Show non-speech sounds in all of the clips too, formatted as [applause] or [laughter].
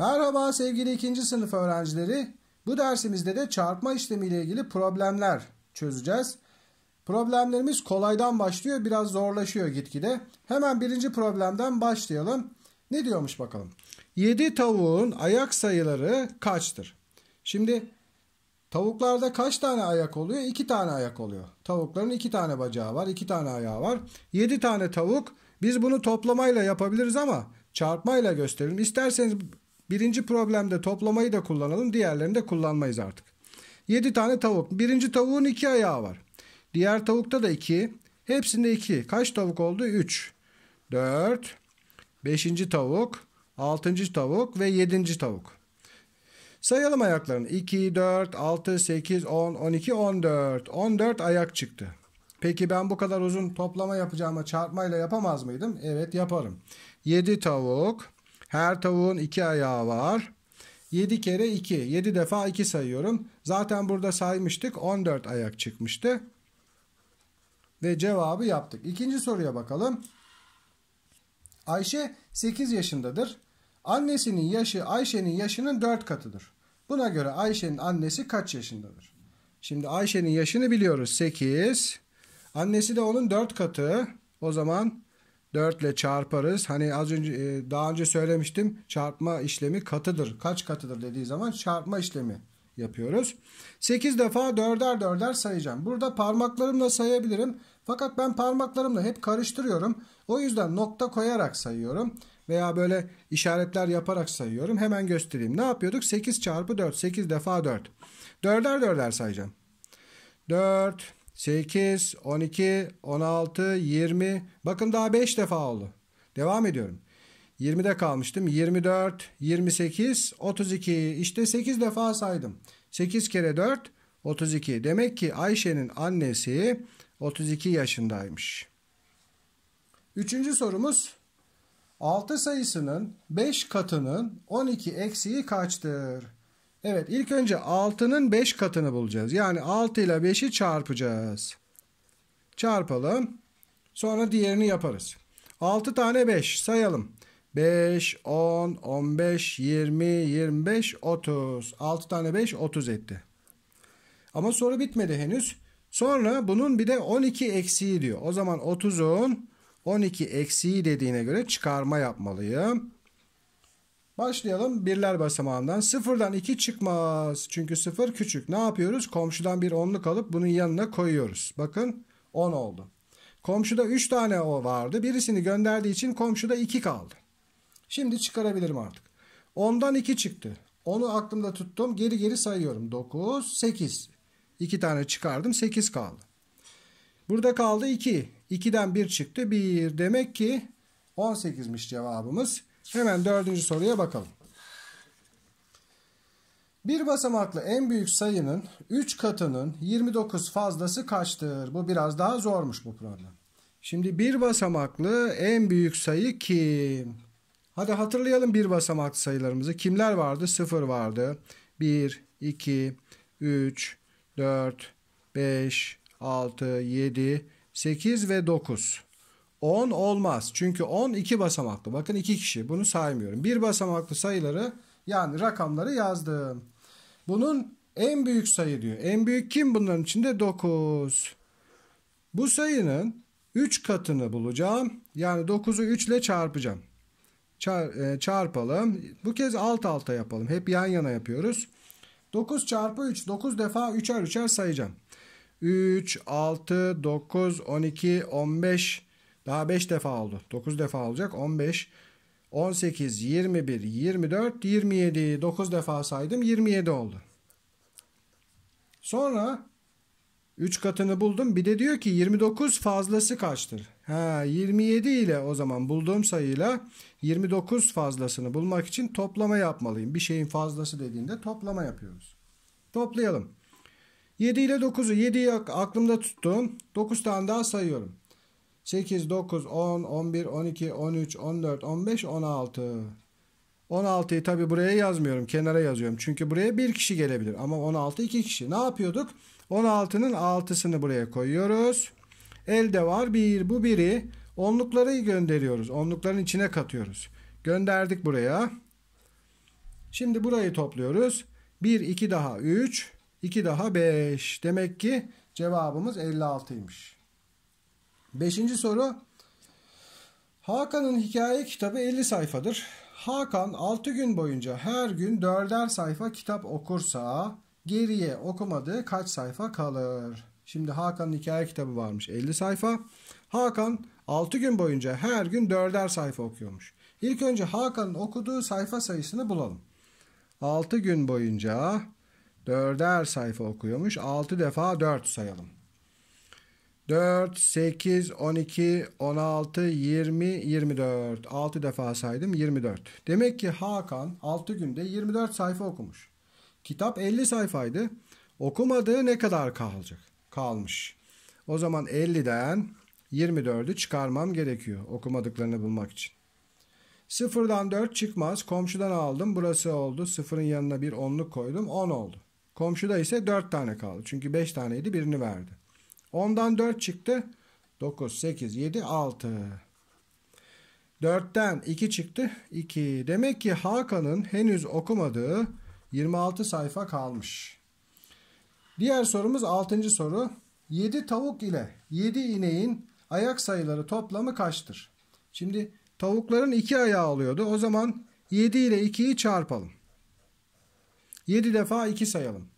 Merhaba sevgili ikinci sınıf öğrencileri. Bu dersimizde de çarpma işlemi ile ilgili problemler çözeceğiz. Problemlerimiz kolaydan başlıyor biraz zorlaşıyor gitgide. Hemen birinci problemden başlayalım. Ne diyormuş bakalım. 7 tavuğun ayak sayıları kaçtır? Şimdi Tavuklarda kaç tane ayak oluyor? 2 tane ayak oluyor. Tavukların 2 tane bacağı var, 2 tane ayağı var. 7 tane tavuk. Biz bunu toplamayla yapabiliriz ama çarpmayla gösterelim. İsterseniz Birinci problemde toplamayı da kullanalım. Diğerlerini de kullanmayız artık. 7 tane tavuk. Birinci tavuğun 2 ayağı var. Diğer tavukta da 2. Hepsinde 2. Kaç tavuk oldu? 3, 4, 5. tavuk, 6. tavuk ve 7. tavuk. Sayalım ayaklarını. 2, 4, 6, 8, 10, 12, 14. 14 ayak çıktı. Peki ben bu kadar uzun toplama yapacağıma çarpmayla yapamaz mıydım? Evet yaparım. 7 tavuk, her tavuğun iki ayağı var. 7 kere 2. 7 defa 2 sayıyorum. Zaten burada saymıştık. 14 ayak çıkmıştı. Ve cevabı yaptık. İkinci soruya bakalım. Ayşe 8 yaşındadır. Annesinin yaşı Ayşe'nin yaşının 4 katıdır. Buna göre Ayşe'nin annesi kaç yaşındadır? Şimdi Ayşe'nin yaşını biliyoruz 8. Annesi de onun 4 katı. O zaman 4 ile çarparız. Hani az önce e, daha önce söylemiştim. Çarpma işlemi katıdır. Kaç katıdır dediği zaman çarpma işlemi yapıyoruz. 8 defa 4'er 4'er sayacağım. Burada parmaklarımla sayabilirim. Fakat ben parmaklarımla hep karıştırıyorum. O yüzden nokta koyarak sayıyorum. Veya böyle işaretler yaparak sayıyorum. Hemen göstereyim. Ne yapıyorduk? 8 çarpı 4. 8 defa 4. 4'er 4'er sayacağım. 4, 8, 12, 16, 20. Bakın daha 5 defa oldu. Devam ediyorum. 20'de kalmıştım. 24, 28, 32. İşte 8 defa saydım. 8 kere 4, 32. Demek ki Ayşe'nin annesi 32 yaşındaymış. Üçüncü sorumuz 6 sayısının 5 katının 12 eksiği kaçtır? Evet ilk önce 6'nın 5 katını bulacağız. Yani 6 ile 5'i çarpacağız. Çarpalım. Sonra diğerini yaparız. 6 tane 5 sayalım. 5, 10, 15, 20, 25, 30. 6 tane 5 30 etti. Ama soru bitmedi henüz. Sonra bunun bir de 12 eksiği diyor. O zaman 30'un 12 eksiği dediğine göre çıkarma yapmalıyım. Başlayalım birler basamağından. Sıfırdan iki çıkmaz. Çünkü sıfır küçük. Ne yapıyoruz? Komşudan bir onluk alıp bunun yanına koyuyoruz. Bakın on oldu. Komşuda üç tane o vardı. Birisini gönderdiği için komşuda iki kaldı. Şimdi çıkarabilirim artık. Ondan iki çıktı. Onu aklımda tuttum. Geri geri sayıyorum. Dokuz sekiz 2 tane çıkardım. sekiz kaldı. Burada kaldı iki 2'den bir çıktı. bir Demek ki on sekizmiş cevabımız. Hemen dördüncü soruya bakalım. Bir basamaklı en büyük sayının 3 katının 29 fazlası kaçtır? Bu biraz daha zormuş bu problem. Şimdi bir basamaklı en büyük sayı kim? Hadi hatırlayalım bir basamaklı sayılarımızı. Kimler vardı? 0 vardı. 1, 2, 3, 4, 5, 6, 7, 8 ve 9. 10 olmaz. Çünkü 10 iki basamaklı. Bakın iki kişi. Bunu saymıyorum. Bir basamaklı sayıları yani rakamları yazdım. Bunun en büyük sayı diyor. En büyük kim bunların içinde? 9. Bu sayının 3 katını bulacağım. Yani 9'u 3 ile çarpacağım. Çar, e, çarpalım. Bu kez alt alta yapalım. Hep yan yana yapıyoruz. 9 çarpı 3. 9 defa 3'er 3'er sayacağım. 3, 6, 9, 12, 15, daha 5 defa oldu. 9 defa olacak. 15, 18, 21, 24, 27. 9 defa saydım. 27 oldu. Sonra 3 katını buldum. Bir de diyor ki 29 fazlası kaçtır? Ha 27 ile o zaman bulduğum sayıyla 29 fazlasını bulmak için toplama yapmalıyım. Bir şeyin fazlası dediğinde toplama yapıyoruz. Toplayalım. 7 ile 9'u 7'yi aklımda tuttum. 9 tane daha sayıyorum. 8, 9, 10, 11, 12, 13, 14, 15, 16. 16'yı tabi buraya yazmıyorum. Kenara yazıyorum. Çünkü buraya bir kişi gelebilir. Ama 16 iki kişi. Ne yapıyorduk? 16'nın 6'sını buraya koyuyoruz. Elde var 1. Bu biri. Onlukları gönderiyoruz. Onlukların içine katıyoruz. Gönderdik buraya. Şimdi burayı topluyoruz. 1, 2 daha 3, 2 daha 5. Demek ki cevabımız 56'ymış. Beşinci soru. Hakan'ın hikaye kitabı 50 sayfadır. Hakan 6 gün boyunca her gün 4'er sayfa kitap okursa geriye okumadığı kaç sayfa kalır? Şimdi Hakan'ın hikaye kitabı varmış 50 sayfa. Hakan 6 gün boyunca her gün 4'er sayfa okuyormuş. İlk önce Hakan'ın okuduğu sayfa sayısını bulalım. 6 gün boyunca 4'er sayfa okuyormuş. 6 defa 4 sayalım. 4, 8, 12, 16, 20, 24. 6 defa saydım 24. Demek ki Hakan 6 günde 24 sayfa okumuş. Kitap 50 sayfaydı. Okumadığı ne kadar kalacak? Kalmış. O zaman 50'den 24'ü çıkarmam gerekiyor okumadıklarını bulmak için. Sıfırdan 4 çıkmaz. Komşudan aldım. Burası oldu. Sıfırın yanına bir onluk koydum. 10 oldu. Komşuda ise 4 tane kaldı. Çünkü 5 taneydi birini verdi. 10'dan 4 çıktı. 9, 8, 7, 6. 4'ten 2 çıktı. 2. Demek ki Hakan'ın henüz okumadığı 26 sayfa kalmış. Diğer sorumuz 6. soru. 7 tavuk ile 7 ineğin ayak sayıları toplamı kaçtır? Şimdi tavukların 2 ayağı oluyordu. O zaman 7 ile 2'yi çarpalım. 7 defa 2 sayalım.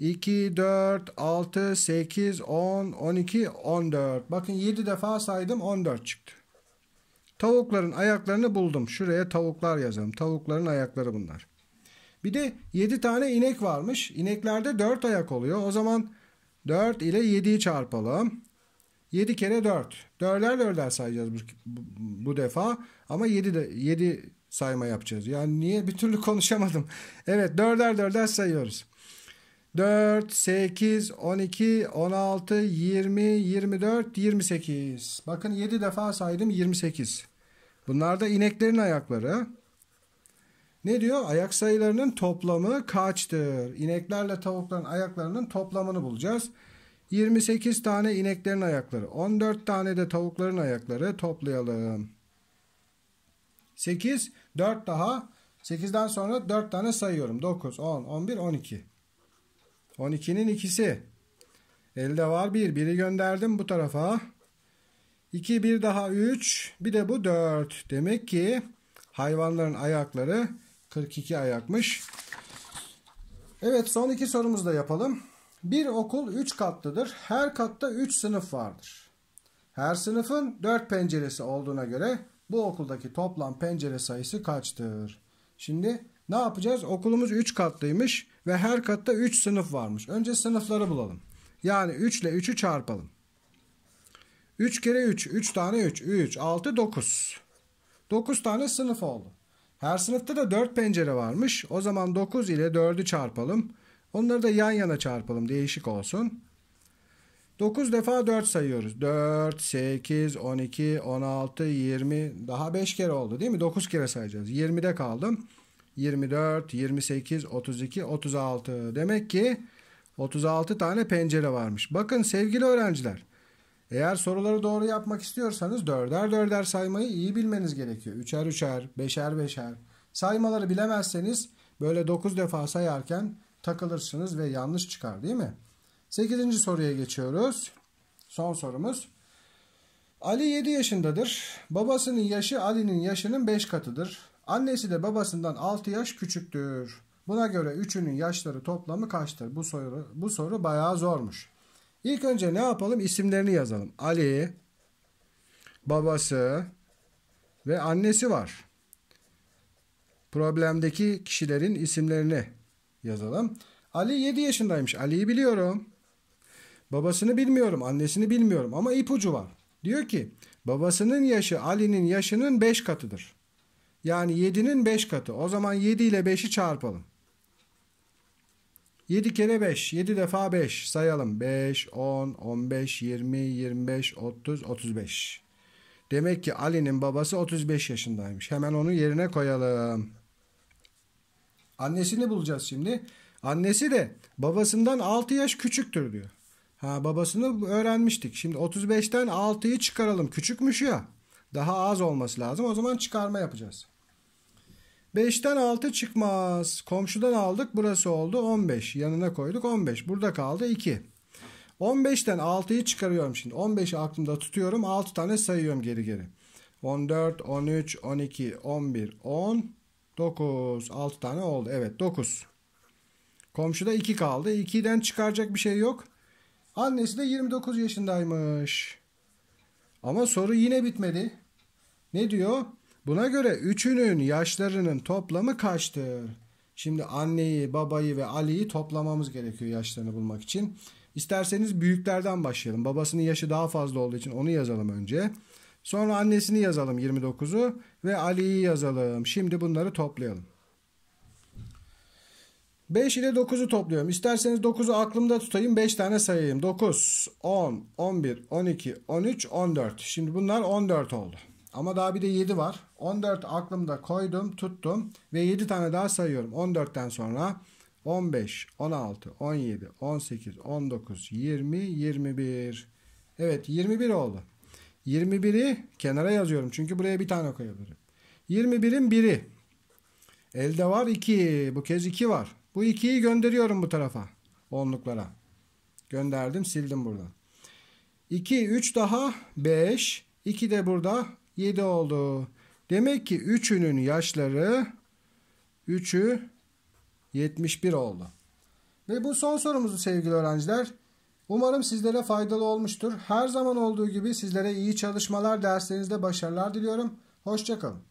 2, 4, 6, 8, 10, 12, 14. Bakın 7 defa saydım 14 çıktı. Tavukların ayaklarını buldum. Şuraya tavuklar yazalım. Tavukların ayakları bunlar. Bir de 7 tane inek varmış. İneklerde 4 ayak oluyor. O zaman 4 ile 7'yi çarpalım. 7 kere 4. 4'er 4'er sayacağız bu, bu defa. Ama 7 de 7 sayma yapacağız. Yani niye bir türlü konuşamadım. [laughs] Evet 4'er 4'er sayıyoruz. 4, 8, 12, 16, 20, 24, 28. Bakın 7 defa saydım 28. Bunlar da ineklerin ayakları. Ne diyor? Ayak sayılarının toplamı kaçtır? İneklerle tavukların ayaklarının toplamını bulacağız. 28 tane ineklerin ayakları, 14 tane de tavukların ayakları toplayalım. 8, 4 daha. 8'den sonra 4 tane sayıyorum. 9, 10, 11, 12. 12'nin ikisi. Elde var 1. 1'i gönderdim bu tarafa. 2 bir daha 3 bir de bu 4. Demek ki hayvanların ayakları 42 ayakmış. Evet son iki sorumuzu da yapalım. Bir okul 3 katlıdır. Her katta 3 sınıf vardır. Her sınıfın 4 penceresi olduğuna göre bu okuldaki toplam pencere sayısı kaçtır? Şimdi ne yapacağız? Okulumuz 3 katlıymış. Ve her katta 3 sınıf varmış. Önce sınıfları bulalım. Yani 3 ile 3'ü çarpalım. 3 kere 3. 3 tane 3. 3, 6, 9. 9 tane sınıf oldu. Her sınıfta da 4 pencere varmış. O zaman 9 ile 4'ü çarpalım. Onları da yan yana çarpalım. Değişik olsun. 9 defa 4 sayıyoruz. 4, 8, 12, 16, 20. Daha 5 kere oldu değil mi? 9 kere sayacağız. 20'de kaldım. 24, 28, 32, 36. Demek ki 36 tane pencere varmış. Bakın sevgili öğrenciler. Eğer soruları doğru yapmak istiyorsanız dörder dörder saymayı iyi bilmeniz gerekiyor. Üçer üçer, beşer beşer. Saymaları bilemezseniz böyle 9 defa sayarken takılırsınız ve yanlış çıkar değil mi? 8. soruya geçiyoruz. Son sorumuz. Ali 7 yaşındadır. Babasının yaşı Ali'nin yaşının 5 katıdır. Annesi de babasından 6 yaş küçüktür. Buna göre üçünün yaşları toplamı kaçtır? Bu soru, bu soru bayağı zormuş. İlk önce ne yapalım? İsimlerini yazalım. Ali, babası ve annesi var. Problemdeki kişilerin isimlerini yazalım. Ali 7 yaşındaymış. Ali'yi biliyorum. Babasını bilmiyorum, annesini bilmiyorum ama ipucu var. Diyor ki babasının yaşı Ali'nin yaşının 5 katıdır. Yani 7'nin 5 katı. O zaman 7 ile 5'i çarpalım. 7 kere 5. 7 defa 5. Sayalım. 5, 10, 15, 20, 25, 30, 35. Demek ki Ali'nin babası 35 yaşındaymış. Hemen onu yerine koyalım. Annesini bulacağız şimdi. Annesi de babasından 6 yaş küçüktür diyor. Ha babasını öğrenmiştik. Şimdi 35'ten 6'yı çıkaralım. Küçükmüş ya. Daha az olması lazım. O zaman çıkarma yapacağız. 5'ten 6 çıkmaz. Komşudan aldık burası oldu 15. Yanına koyduk 15. Burada kaldı 2. 15'ten 6'yı çıkarıyorum şimdi. 15'i aklımda tutuyorum. 6 tane sayıyorum geri geri. 14, 13, 12, 11, 10, 9. 6 tane oldu. Evet 9. Komşuda 2 kaldı. 2'den çıkaracak bir şey yok. Annesi de 29 yaşındaymış. Ama soru yine bitmedi. Ne diyor? Buna göre üçünün yaşlarının toplamı kaçtır? Şimdi anneyi, babayı ve Ali'yi toplamamız gerekiyor yaşlarını bulmak için. İsterseniz büyüklerden başlayalım. Babasının yaşı daha fazla olduğu için onu yazalım önce. Sonra annesini yazalım 29'u ve Ali'yi yazalım. Şimdi bunları toplayalım. 5 ile 9'u topluyorum. İsterseniz 9'u aklımda tutayım. 5 tane sayayım. 9, 10, 11, 12, 13, 14. Şimdi bunlar 14 oldu. Ama daha bir de 7 var. 14 aklımda koydum, tuttum ve 7 tane daha sayıyorum. 14'ten sonra 15, 16, 17, 18, 19, 20, 21. Evet 21 oldu. 21'i kenara yazıyorum çünkü buraya bir tane koyabilirim. 21'in biri Elde var 2. Bu kez 2 var. Bu 2'yi gönderiyorum bu tarafa. Onluklara. Gönderdim sildim buradan. 2, 3 daha 5. 2 de burada 7 oldu. Demek ki üçünün yaşları 3'ü 71 oldu. Ve bu son sorumuzu sevgili öğrenciler. Umarım sizlere faydalı olmuştur. Her zaman olduğu gibi sizlere iyi çalışmalar, derslerinizde başarılar diliyorum. Hoşçakalın.